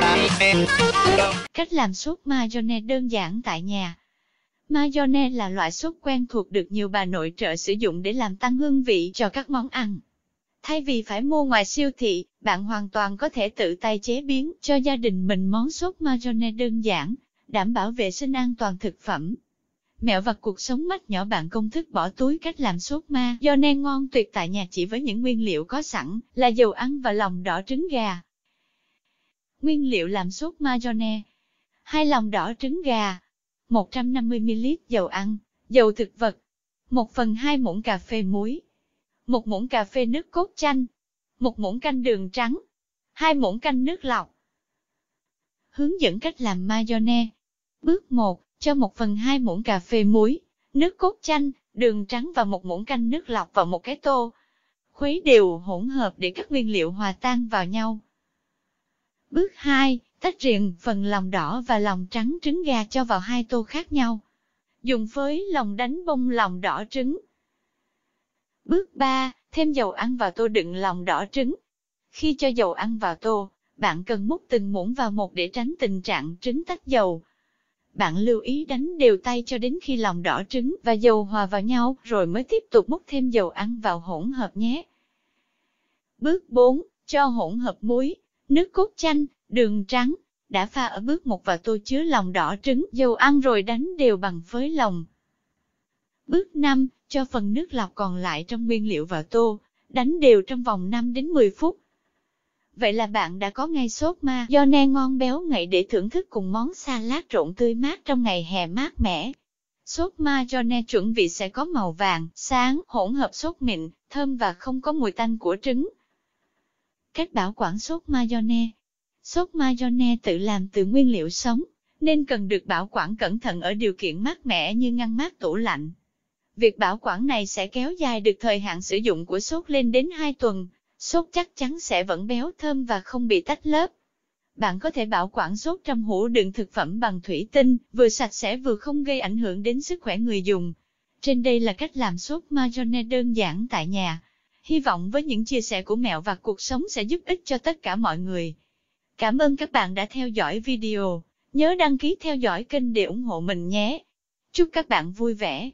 Vâng. Cách làm sốt mayonnaise đơn giản tại nhà. Mayonnaise là loại sốt quen thuộc được nhiều bà nội trợ sử dụng để làm tăng hương vị cho các món ăn. Thay vì phải mua ngoài siêu thị, bạn hoàn toàn có thể tự tay chế biến cho gia đình mình món sốt mayonnaise đơn giản, đảm bảo vệ sinh an toàn thực phẩm. Mẹo và cuộc sống mách nhỏ bạn công thức bỏ túi cách làm sốt mayonnaise ngon tuyệt tại nhà chỉ với những nguyên liệu có sẵn là dầu ăn và lòng đỏ trứng gà nguyên liệu làm sốt mayonnaise, hai lòng đỏ trứng gà, 150ml dầu ăn, dầu thực vật, 1 phần 2 muỗng cà phê muối, 1 muỗng cà phê nước cốt chanh, 1 muỗng canh đường trắng, 2 muỗng canh nước lọc. Hướng dẫn cách làm mayonnaise. Bước 1, cho 1 phần 2 muỗng cà phê muối, nước cốt chanh, đường trắng và 1 muỗng canh nước lọc vào một cái tô. Khuấy đều hỗn hợp để các nguyên liệu hòa tan vào nhau. Bước 2. Tách riêng phần lòng đỏ và lòng trắng trứng gà cho vào hai tô khác nhau. Dùng với lòng đánh bông lòng đỏ trứng. Bước 3. Thêm dầu ăn vào tô đựng lòng đỏ trứng. Khi cho dầu ăn vào tô, bạn cần múc từng muỗng vào một để tránh tình trạng trứng tách dầu. Bạn lưu ý đánh đều tay cho đến khi lòng đỏ trứng và dầu hòa vào nhau rồi mới tiếp tục múc thêm dầu ăn vào hỗn hợp nhé. Bước 4. Cho hỗn hợp muối, nước cốt chanh, đường trắng, đã pha ở bước một vào tô chứa lòng đỏ trứng, dầu ăn rồi đánh đều bằng với lòng. Bước 5, cho phần nước lọc còn lại trong nguyên liệu vào tô, đánh đều trong vòng 5 đến 10 phút. Vậy là bạn đã có ngay sốt ma do ne ngon béo ngậy để thưởng thức cùng món salad trộn tươi mát trong ngày hè mát mẻ. Sốt ma do ne chuẩn vị sẽ có màu vàng, sáng, hỗn hợp sốt mịn, thơm và không có mùi tanh của trứng. Cách bảo quản sốt mayonnaise. Sốt mayonnaise tự làm từ nguyên liệu sống, nên cần được bảo quản cẩn thận ở điều kiện mát mẻ như ngăn mát tủ lạnh. Việc bảo quản này sẽ kéo dài được thời hạn sử dụng của sốt lên đến 2 tuần, sốt chắc chắn sẽ vẫn béo thơm và không bị tách lớp. Bạn có thể bảo quản sốt trong hũ đựng thực phẩm bằng thủy tinh, vừa sạch sẽ vừa không gây ảnh hưởng đến sức khỏe người dùng. Trên đây là cách làm sốt mayonnaise đơn giản tại nhà. Hy vọng với những chia sẻ của mẹo và cuộc sống sẽ giúp ích cho tất cả mọi người. Cảm ơn các bạn đã theo dõi video. Nhớ đăng ký theo dõi kênh để ủng hộ mình nhé. Chúc các bạn vui vẻ.